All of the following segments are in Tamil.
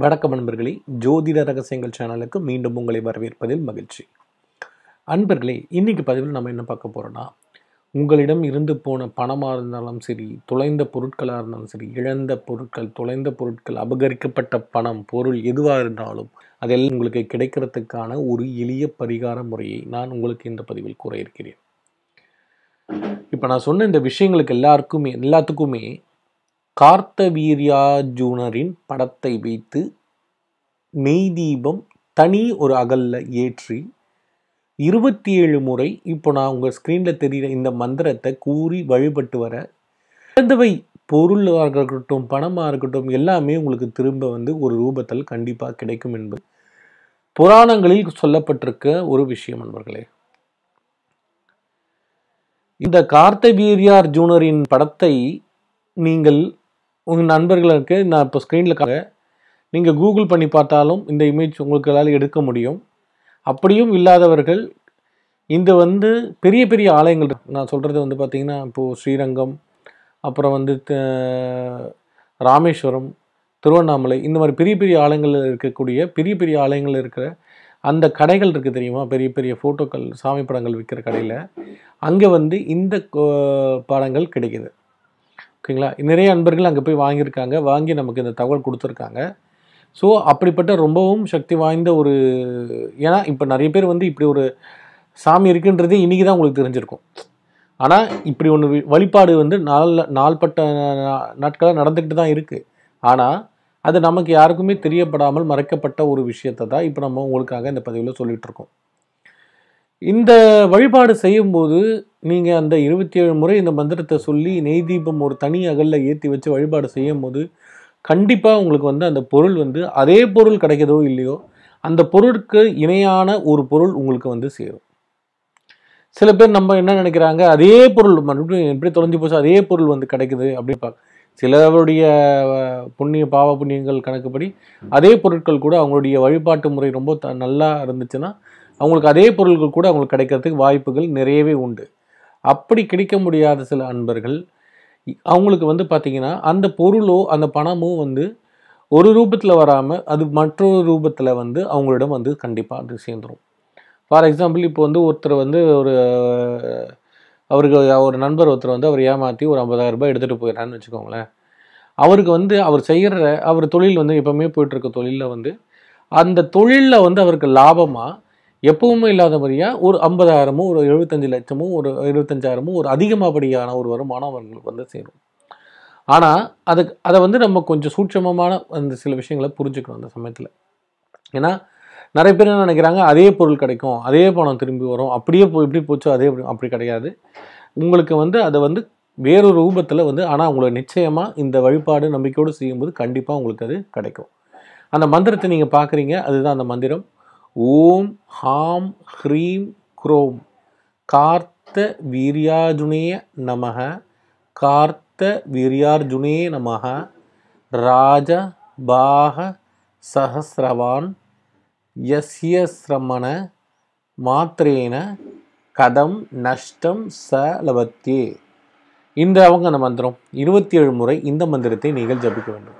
வணக்கம் நண்பர்களே ஜோதிட ரகசியங்கள் சேனலுக்கு மீண்டும் உங்களை வரவேற்பதில் மகிழ்ச்சி அன்பர்களே இன்றைக்கி பதிவில் நம்ம என்ன பார்க்க போகிறோன்னா உங்களிடம் இருந்து போன பணமாக இருந்தாலும் சரி தொலைந்த பொருட்களாக இருந்தாலும் சரி இழந்த பொருட்கள் தொலைந்த பொருட்கள் அபகரிக்கப்பட்ட பணம் பொருள் எதுவாக இருந்தாலும் அதெல்லாம் உங்களுக்கு கிடைக்கிறதுக்கான ஒரு எளிய பரிகார முறையை நான் உங்களுக்கு இந்த பதிவில் கூற இருக்கிறேன் இப்போ நான் சொன்ன இந்த விஷயங்களுக்கு எல்லாருக்குமே எல்லாத்துக்குமே கார்த்தவீர்யார்ஜுனரின் படத்தை வைத்து நெய் தீபம் தனி ஒரு அகல்ல ஏற்றி இருபத்தி ஏழு முறை இப்போ நான் உங்கள் ஸ்க்ரீனில் தெரிகிற இந்த மந்திரத்தை கூறி வழிபட்டு வர இறந்தவை பொருளாக இருக்கட்டும் பணமாக இருக்கட்டும் எல்லாமே உங்களுக்கு திரும்ப வந்து ஒரு ரூபத்தில் கண்டிப்பாக கிடைக்கும் என்பது புராணங்களில் சொல்லப்பட்டிருக்க ஒரு விஷயம் நண்பர்களே இந்த கார்த்தவீரியார் ஜூனரின் படத்தை நீங்கள் உங்கள் நண்பர்களுக்கு நான் இப்போ ஸ்க்ரீனில் காங்க நீங்கள் கூகுள் பண்ணி பார்த்தாலும் இந்த இமேஜ் உங்களுக்களால் எடுக்க முடியும் அப்படியும் இல்லாதவர்கள் இந்த வந்து பெரிய பெரிய ஆலயங்கள் நான் சொல்கிறது வந்து பார்த்திங்கன்னா இப்போது ஸ்ரீரங்கம் அப்புறம் வந்து ராமேஸ்வரம் திருவண்ணாமலை இந்த மாதிரி பெரிய பெரிய ஆலயங்களில் இருக்கக்கூடிய பெரிய பெரிய ஆலயங்களில் இருக்கிற அந்த கடைகள் இருக்குது தெரியுமா பெரிய பெரிய ஃபோட்டோக்கள் சாமி படங்கள் விற்கிற கடையில் அங்கே வந்து இந்த படங்கள் கிடைக்கிது ஓகேங்களா நிறைய அன்பர்கள் அங்கே போய் வாங்கியிருக்காங்க வாங்கி நமக்கு இந்த தகவல் கொடுத்துருக்காங்க ஸோ அப்படிப்பட்ட ரொம்பவும் சக்தி வாய்ந்த ஒரு ஏன்னா இப்போ நிறைய பேர் வந்து இப்படி ஒரு சாமி இருக்குன்றதே இன்றைக்கி தான் உங்களுக்கு தெரிஞ்சிருக்கும் ஆனால் இப்படி ஒன்று வழிபாடு வந்து நாள் நாள்பட்ட நாட்களாக நடந்துக்கிட்டு தான் இருக்குது ஆனால் அது நமக்கு யாருக்குமே தெரியப்படாமல் மறைக்கப்பட்ட ஒரு விஷயத்தை தான் இப்போ நம்ம உங்களுக்காக இந்த பதிவில் சொல்லிகிட்ருக்கோம் இந்த வழிபாடு செய்யும்போது நீங்கள் அந்த இருபத்தி ஏழு முறை இந்த மந்திரத்தை சொல்லி நெய் தீபம் ஒரு தனி அகலில் ஏற்றி வச்சு வழிபாடு செய்யும் போது கண்டிப்பாக உங்களுக்கு வந்து அந்த பொருள் வந்து அதே பொருள் கிடைக்கிறதோ இல்லையோ அந்த பொருளுக்கு இணையான ஒரு பொருள் உங்களுக்கு வந்து சேரும் சில பேர் நம்ம என்ன நினைக்கிறாங்க அதே பொருள் மறுபடியும் எப்படி தொலைஞ்சு போச்சு அதே பொருள் வந்து கிடைக்குது அப்படின்னு பார்க்க சிலருடைய புண்ணிய பாவ புண்ணியங்கள் கணக்குப்படி அதே பொருட்கள் கூட அவங்களுடைய வழிபாட்டு முறை ரொம்ப நல்லா இருந்துச்சுன்னா அவங்களுக்கு அதே பொருட்கள் கூட அவங்களுக்கு கிடைக்கிறதுக்கு வாய்ப்புகள் நிறையவே உண்டு அப்படி கிடைக்க முடியாத சில அன்பர்கள் அவங்களுக்கு வந்து பார்த்திங்கன்னா அந்த பொருளோ அந்த பணமோ வந்து ஒரு ரூபத்தில் வராமல் அது மற்றொரு ரூபத்தில் வந்து அவங்களிடம் வந்து கண்டிப்பாக அது சேர்ந்துடும் ஃபார் எக்ஸாம்பிள் இப்போ வந்து ஒருத்தர் வந்து ஒரு அவருக்கு ஒரு நண்பர் ஒருத்தர் வந்து அவர் ஏமாற்றி ஒரு ஐம்பதாயிரம் ரூபாய் எடுத்துகிட்டு போயிடறான்னு வச்சுக்கோங்களேன் அவருக்கு வந்து அவர் செய்கிற அவர் தொழில் வந்து எப்போவுமே போயிட்டுருக்க தொழிலில் வந்து அந்த தொழிலில் வந்து அவருக்கு லாபமாக எப்பவுமே இல்லாத மாதிரியாக ஒரு ஐம்பதாயிரமும் ஒரு எழுபத்தஞ்சு லட்சமும் ஒரு எழுபத்தஞ்சாயிரமும் ஒரு அதிகமாகபடியான ஒரு வருமானம் அவர்களுக்கு வந்து சேரும் ஆனால் அதுக்கு அதை வந்து நம்ம கொஞ்சம் சூட்சமமான அந்த சில விஷயங்களை புரிஞ்சுக்கணும் அந்த சமயத்தில் ஏன்னா நிறைய பேர் என்ன நினைக்கிறாங்க அதே பொருள் கிடைக்கும் அதே பணம் திரும்பி வரும் அப்படியே போ எப்படி போச்சோ அதே அப்படி கிடையாது உங்களுக்கு வந்து அதை வந்து வேறொரு ரூபத்தில் வந்து ஆனால் உங்களை நிச்சயமாக இந்த வழிபாடு நம்பிக்கையோடு செய்யும்போது கண்டிப்பாக உங்களுக்கு அது கிடைக்கும் அந்த மந்திரத்தை நீங்கள் பார்க்குறீங்க அதுதான் அந்த மந்திரம் ஓம் ஹாம் ஹ்ரீம் குரோம் கார்த்த வீரியார்ஜுனேய நமக கார்த்த வீரியார்ஜுனே நமக ராஜ பாக சஹசிரவான் யஸ்ய மாத்திரேன கதம் நஷ்டம் ச இந்த அவங்க அந்த மந்திரம் இருபத்தி ஏழு முறை இந்த மந்திரத்தை நீங்கள் ஜபிக்க வேண்டும்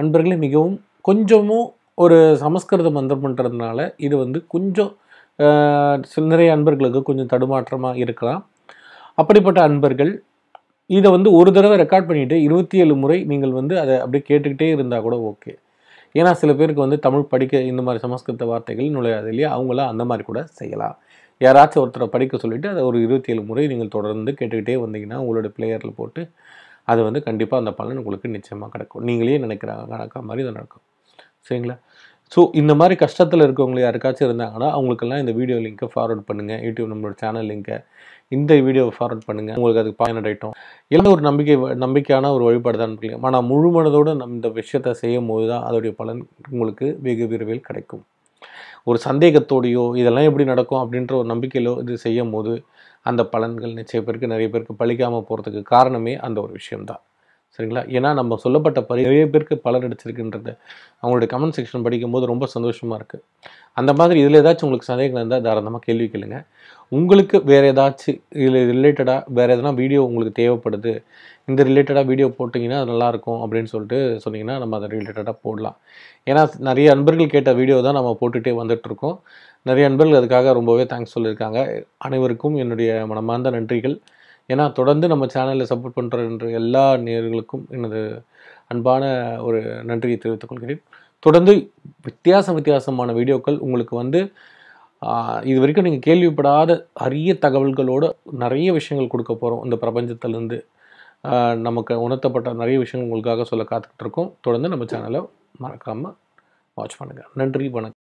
அன்பர்களே மிகவும் கொஞ்சமும் ஒரு சமஸ்கிருத மந்திரம் பண்ணுறதுனால இது வந்து கொஞ்சம் நிறைய அன்பர்களுக்கு கொஞ்சம் தடுமாற்றமாக இருக்கலாம் அப்படிப்பட்ட அன்பர்கள் இதை வந்து ஒரு தடவை ரெக்கார்ட் பண்ணிவிட்டு இருபத்தி ஏழு முறை நீங்கள் வந்து அதை அப்படியே கேட்டுக்கிட்டே இருந்தால் கூட ஓகே ஏன்னா சில பேருக்கு வந்து தமிழ் படிக்க இந்த மாதிரி சமஸ்கிருத வார்த்தைகள் நுழையாது இல்லையா அவங்களாம் அந்த மாதிரி கூட செய்யலாம் யாராச்சும் ஒருத்தரை படிக்க சொல்லிவிட்டு அதை ஒரு இருபத்தி ஏழு முறை நீங்கள் தொடர்ந்து கேட்டுக்கிட்டே வந்தீங்கன்னா உங்களோட பிளேயரில் போட்டு அது வந்து கண்டிப்பாக அந்த பலன் உங்களுக்கு நிச்சயமாக கிடைக்கும் நீங்களே நினைக்கிறாங்க நடக்கிற மாதிரி இதை நடக்கும் சரிங்களா ஸோ இந்த மாதிரி கஷ்டத்தில் இருக்கவங்களை யாருக்காச்சும் இருந்தாங்கன்னா அவங்களுக்கெல்லாம் இந்த வீடியோ லிங்க்கை ஃபார்வர்ட் பண்ணுங்கள் யூடியூப் நம்மளோட சேனல் லிங்க்கை இந்த வீடியோவை ஃபார்வர்ட் பண்ணுங்கள் உங்களுக்கு அதுக்கு பயனட் ஆகிட்டோம் எல்லாம் ஒரு நம்பிக்கை நம்பிக்கையான ஒரு வழிபாடு தான் இருக்குங்க ஆனால் முழு மனதோடு நம் இந்த விஷயத்தை செய்யும் போது தான் அதோடைய பலன் உங்களுக்கு வெகு விரைவில் கிடைக்கும் ஒரு சந்தேகத்தோடையோ இதெல்லாம் எப்படி நடக்கும் அப்படின்ற ஒரு நம்பிக்கையிலோ இது செய்யும் போது அந்த பலன்கள் நிச்சய பேருக்கு நிறைய பேருக்கு பழிக்காமல் போகிறதுக்கு காரணமே அந்த ஒரு விஷயம்தான் சரிங்களா ஏன்னா நம்ம சொல்லப்பட்ட பரி நிறைய பேருக்கு பலர் அடிச்சிருக்குன்றது அவங்களுடைய கமெண்ட் செக்ஷன் படிக்கும்போது ரொம்ப சந்தோஷமாக இருக்குது அந்த மாதிரி இதில் ஏதாச்சும் உங்களுக்கு சந்தேகங்கள் இருந்தால் தாராளமாக கேள்வி கேளுங்க உங்களுக்கு வேறு ஏதாச்சும் இதில் ரிலேட்டடாக வேறு எதனா வீடியோ உங்களுக்கு தேவைப்படுது இந்த ரிலேட்டடாக வீடியோ போட்டிங்கன்னா அது நல்லாயிருக்கும் அப்படின்னு சொல்லிட்டு சொன்னிங்கன்னா நம்ம அதை ரிலேட்டடாக போடலாம் ஏன்னா நிறைய அன்பர்கள் கேட்ட வீடியோ தான் நம்ம போட்டுகிட்டே வந்துட்டுருக்கோம் நிறைய அன்பர்கள் அதுக்காக ரொம்பவே தேங்க்ஸ் சொல்லியிருக்காங்க அனைவருக்கும் என்னுடைய மனமார்ந்த நன்றிகள் ஏன்னா தொடர்ந்து நம்ம சேனலில் சப்போர்ட் பண்ணுற எல்லா நேர்களுக்கும் எனது அன்பான ஒரு நன்றியை தெரிவித்துக் கொள்கிறேன் தொடர்ந்து வித்தியாச வித்தியாசமான வீடியோக்கள் உங்களுக்கு வந்து இது வரைக்கும் நீங்கள் கேள்விப்படாத அரிய தகவல்களோடு நிறைய விஷயங்கள் கொடுக்க போகிறோம் இந்த பிரபஞ்சத்திலேருந்து நமக்கு உணர்த்தப்பட்ட நிறைய விஷயங்கள் உங்களுக்காக சொல்ல காத்துக்கிட்டு இருக்கோம் தொடர்ந்து நம்ம சேனலை மறக்காமல் வாட்ச் பண்ணுங்கள் நன்றி வணக்கம்